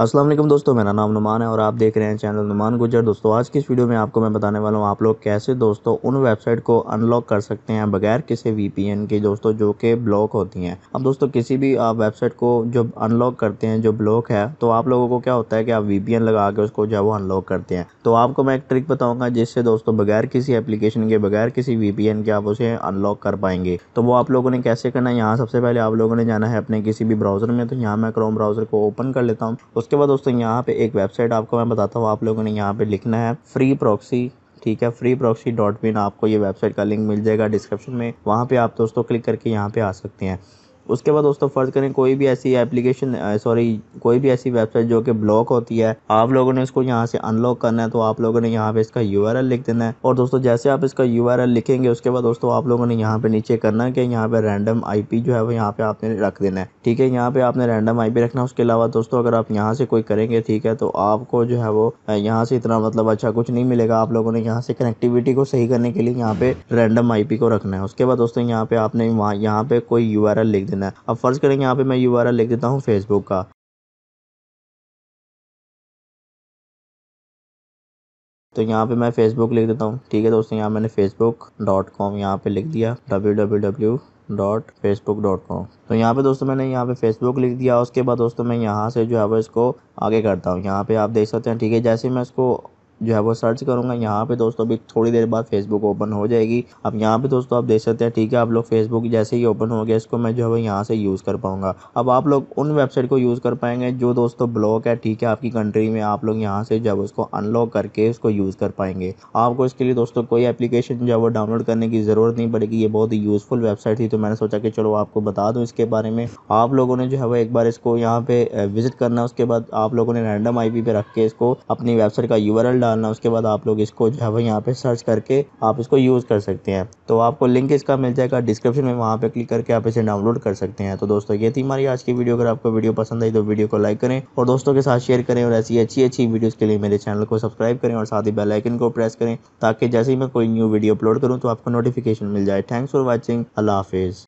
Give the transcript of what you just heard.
अस्सलाम वालेकुम दोस्तों मेरा नाम नुमान है और आप देख रहे हैं चैनल नुमान गुजर दोस्तों आज की इस वीडियो में आपको मैं बताने वाला हूँ आप लोग कैसे दोस्तों उन वेबसाइट को अनलॉक कर सकते हैं बगैर किसी वीपीएन के दोस्तों जो कि ब्लॉक होती हैं अब दोस्तों किसी भी आप वेबसाइट को जो अनलॉक करते हैं जो ब्लॉक है तो आप लोगों को क्या होता है कि आप वी लगा के उसको जो है वो अनलॉक करते हैं तो आपको मैं एक ट्रिक बताऊँगा जिससे दोस्तों बगैर किसी एप्लीकेशन के बगैर किसी वी के आप उसे अनलॉक कर पाएंगे तो वो आप लोगों ने कैसे करना है यहाँ सबसे पहले आप लोगों ने जाना है अपने किसी भी ब्राउज़र में तो यहाँ मैं क्रोम ब्राउज़र को ओपन कर लेता हूँ उसके बाद दोस्तों यहाँ पे एक वेबसाइट आपको मैं बताता हूँ आप लोगों ने यहाँ पे लिखना है फ्री प्रॉक्सी ठीक है फ्री प्रॉक्सी डॉट पिन आपको ये वेबसाइट का लिंक मिल जाएगा डिस्क्रिप्शन में वहाँ पे आप दोस्तों क्लिक करके यहाँ पे आ सकते हैं उसके बाद दोस्तों फ़र्ज़ करें कोई भी ऐसी एप्लीकेशन सॉरी कोई भी ऐसी वेबसाइट जो कि ब्लॉक होती है आप लोगों ने इसको यहाँ से अनलॉक करना है तो आप लोगों ने यहाँ पे इसका यू लिख देना है और दोस्तों जैसे आप इसका यू लिखेंगे उसके बाद दोस्तों आप लोगों ने यहाँ पे नीचे करना है कि यहाँ पे रैंडम पी जो है वो यहाँ पे आपने रख देना है ठीक है यहाँ पे आपने रैंडम पी रखना है उसके अलावा दोस्तों अगर आप यहाँ से कोई करेंगे ठीक है तो आपको जो है वो यहाँ से इतना मतलब अच्छा कुछ नहीं मिलेगा आप लोगों ने यहाँ से कनेक्टिविटी को सही करने के लिए यहाँ पे रैंडम पी को रखना है उसके बाद दोस्तों यहाँ पे आपने वहाँ यहाँ पे कोई यू लिख देना देना है अब फ़र्ज़ करेंगे यहाँ पे मैं यू आर एल लिख देता हूँ फेसबुक का तो यहाँ पे मैं फ़ेसबुक लिख देता हूँ ठीक है दोस्तों यहाँ मैंने फेसबुक डॉट कॉम यहाँ पर लिख दिया W W W dot Facebook dot com तो यहाँ पे दोस्तों मैंने यहाँ पे फेसबुक लिख दिया उसके बाद दोस्तों मैं यहाँ से जो है वो इसको आगे करता हूँ यहाँ पे आप देख सकते हैं ठीक है जैसे मैं इसको जो है वो सर्च करूंगा यहाँ पे दोस्तों अभी थोड़ी देर बाद फेसबुक ओपन हो जाएगी अब यहाँ पे दोस्तों आप देख सकते हैं ठीक है आप लोग फेसबुक जैसे ही ओपन हो गया इसको मैं जो है यहाँ से यूज़ कर पाऊँगा अब आप लोग उन वेबसाइट को यूज़ कर पाएंगे जो दोस्तों ब्लॉक है ठीक है आपकी कंट्री में आप लोग यहाँ से जब उसको अनलॉक करके उसको यूज़ कर पाएंगे आपको इसके लिए दोस्तों कोई एप्लीकेशन जो है वो डाउनलोड करने की ज़रूरत नहीं पड़ेगी ये बहुत ही यूज़फुल वेबसाइट थी तो मैंने सोचा कि चलो आपको बता दूँ इसके बारे में आप लोगों ने जो है वो एक बार इसको यहाँ पे विजिट करना उसके बाद आप लोगों ने रैंडम आई पे रख के इसको अपनी वेबसाइट का यू डाल डालना उसके बाद आप लोग इसको जो है यहाँ पे सर्च करके आप इसको यूज़ कर सकते हैं तो आपको लिंक इसका मिल जाएगा डिस्क्रिप्शन में वहाँ पे क्लिक करके आप इसे डाउनलोड कर सकते हैं तो दोस्तों ये थी हमारी आज की वीडियो अगर आपको वीडियो पसंद आई तो वीडियो को लाइक करें और दोस्तों के साथ शेयर करें और ऐसी अच्छी अच्छी वीडियोज़ के लिए मेरे चैनल को सब्सक्राइब करें और साथ ही बेलाइकन को प्रेस करें ताकि जैसे ही मैं कोई न्यू वीडियो अपलोड करूँ तो आपको नोटिफिकेशन मिल जाए थैंक्स फॉर वॉचिंग अल्लाह हाफिज़